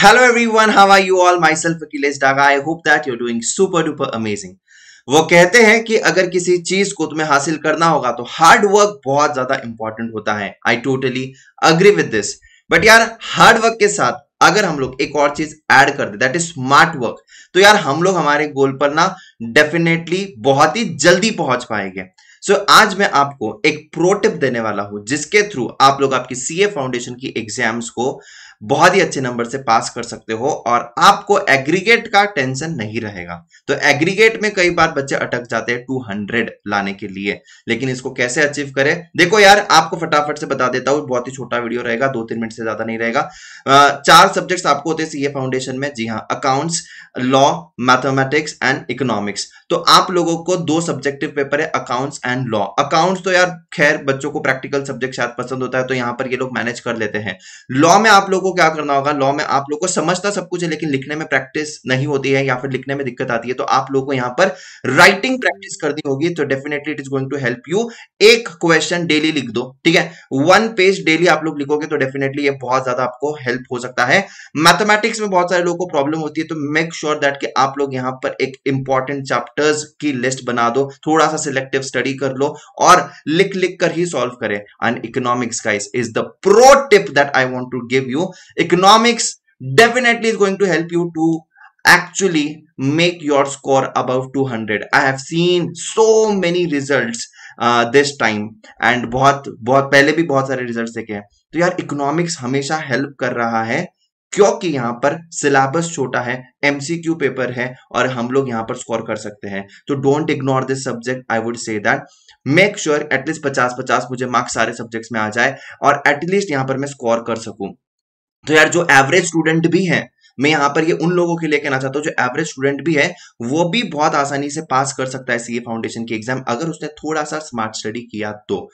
Hello everyone, how are you all? Myself Achilles Daga. I hope that you're doing super duper amazing. वो कहते हैं कि अगर किसी चीज को तुम्हें हासिल करना होगा तो हार्ड वर्क बहुत ज्यादा इंपॉर्टेंट होता है I totally agree with this but यार हार्ड वर्क के साथ अगर हम लोग एक और चीज ऐड कर दे दैट इज स्मार्ट वर्क तो यार हम लोग हमारे गोल पर ना डेफिनेटली बहुत ही जल्दी पहुंच पाएंगे सो so, आज मैं आपको एक प्रो टिप देने वाला हूं जिसके थ्रू आप लोग आपकी सीए फाउंडेशन की एग्जाम्स को बहुत ही अच्छे नंबर से पास कर सकते हो और आपको एग्रीगेट का टेंशन नहीं रहेगा तो एग्रीगेट में कई बार बच्चे अटक जाते हैं टू हंड्रेड लाने के लिए लेकिन इसको कैसे अचीव करें देखो यार आपको फटाफट से बता देता हूँ बहुत ही छोटा वीडियो रहेगा दो तीन मिनट से ज्यादा नहीं रहेगा चार सब्जेक्ट्स आपको होते सी सीए फाउंडेशन में जी हाँ accounts law mathematics and economics तो आप लोगों को दो सब्जेक्टिव पेपर है अकाउंट्स एंड लॉ अकाउंट्स तो यार खैर बच्चों को प्रैक्टिकल सब्जेक्ट शायद पसंद होता है तो यहां पर ये लोग मैनेज कर लेते हैं लॉ में आप लोगों को क्या करना होगा लॉ में आप लोग को समझता सब कुछ है लेकिन लिखने में प्रैक्टिस नहीं होती है या फिर लिखने में दिक्कत आती है तो आप लोग को यहाँ पर राइटिंग प्रैक्टिस करनी होगी तो definitely it is going to help you एक क्वेश्चन डेली लिख दो ठीक है वन पेज डेली आप लोग लिखोगे तो डेफिनेटली ये बहुत ज्यादा आपको हेल्प हो सकता है मैथमेटिक्स में बहुत सारे लोगों को प्रॉब्लम होती है तो मेक श्योर दैट कि आप लोग यहाँ पर एक इंपॉर्टेंट चैप्टर्स की लिस्ट बना दो थोड़ा सा सिलेक्टिव स्टडी कर लो और लिख लिख कर ही सॉल्व करें एंड इकोनॉमिक्स का is the pro tip that I want to give you economics definitely is going to help you to actually make your score above 200 i have seen so many results this uh, time and बहुत बहुत पहले भी बहुत सारे result देखे हैं तो यार इकोनॉमिक्स हमेशा हेल्प कर रहा है क्योंकि यहाँ पर सिलेबस छोटा है एमसीक्यू पेपर है और हम लोग यहाँ पर स्कोर कर सकते हैं तो don't ignore this subject I would say that make sure at least पचास पचास मुझे मार्क्स सारे सब्जेक्ट्स में आ जाए और एटलीस्ट यहाँ पर मैं स्कोर कर सकूं तो यार जो एवरेज स्टूडेंट भी है मैं यहाँ पर ये उन लोगों के लिए कहना चाहता हूँ जो एवरेज स्टूडेंट भी है वो भी बहुत आसानी से पास कर सकता है सीए फाउंडेशन की एग्जाम अगर उसने थोड़ा सा स्मार्ट स्टडी किया तो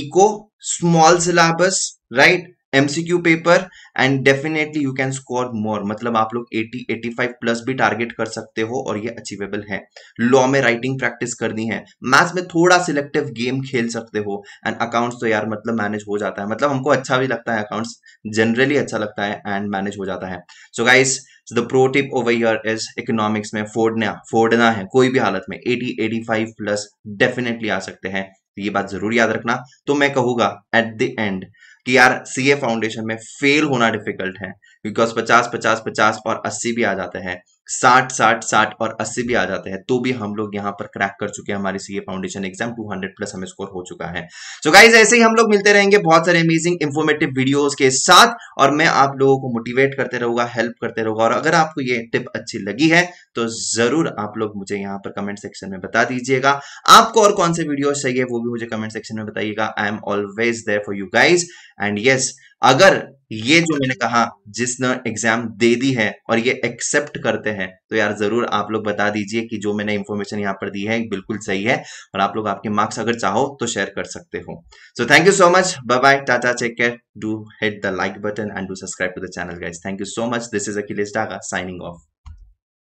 eco small syllabus right MCQ paper and definitely you can score more मतलब आप लोग 80 85 प्लस भी टारगेट कर सकते हो और ये अचीवेबल है लॉ में राइटिंग प्रैक्टिस करनी है मैथ्स में थोड़ा सिलेक्टिव गेम खेल सकते हो एंड अकाउंट्स तो यार मतलब मैनेज हो जाता है मतलब हमको अच्छा भी लगता है अकाउंट्स जनरली अच्छा लगता है एंड मैनेज हो जाता है so guys the pro tip over here is economics में फोड़ना फोड़ना है कोई भी हालत में 80 85 प्लस डेफिनेटली आ सकते हैं ये बात जरूर याद रखना तो मैं कहूंगा एट द एंड कि यार सी ए फाउंडेशन में फेल होना डिफिकल्ट है बिकॉज पचास पचास पचास और अस्सी भी आ जाते हैं साठ साठ साठ और अस्सी भी आ जाते हैं तो भी हम लोग यहाँ पर क्रैक कर चुके हैं हमारी सीए फाउंडेशन एग्जाम 200 प्लस हमें स्कोर हो चुका है सो so गाइज ऐसे ही हम लोग मिलते रहेंगे बहुत सारे अमेजिंग इन्फॉर्मेटिव वीडियोस के साथ और मैं आप लोगों को मोटिवेट करते रहूंगा हेल्प करते रहूंगा और अगर आपको ये टिप अच्छी लगी है तो जरूर आप लोग मुझे यहाँ पर कमेंट सेक्शन में बता दीजिएगा आपको और कौन से वीडियो चाहिए वो भी मुझे कमेंट सेक्शन में बताइएगा I am always there for you guys and yes अगर ये जो मैंने कहा जिसने एग्जाम दे दी है और ये एक्सेप्ट करते हैं तो यार जरूर आप लोग बता दीजिए कि जो मैंने इंफॉर्मेशन यहां पर दी है बिल्कुल सही है और आप लोग आपके मार्क्स अगर चाहो तो शेयर कर सकते हो so thank you so much bye bye tata take care do hit the like button and do subscribe to the channel guys thank you so much this is Akhilesh Daga signing of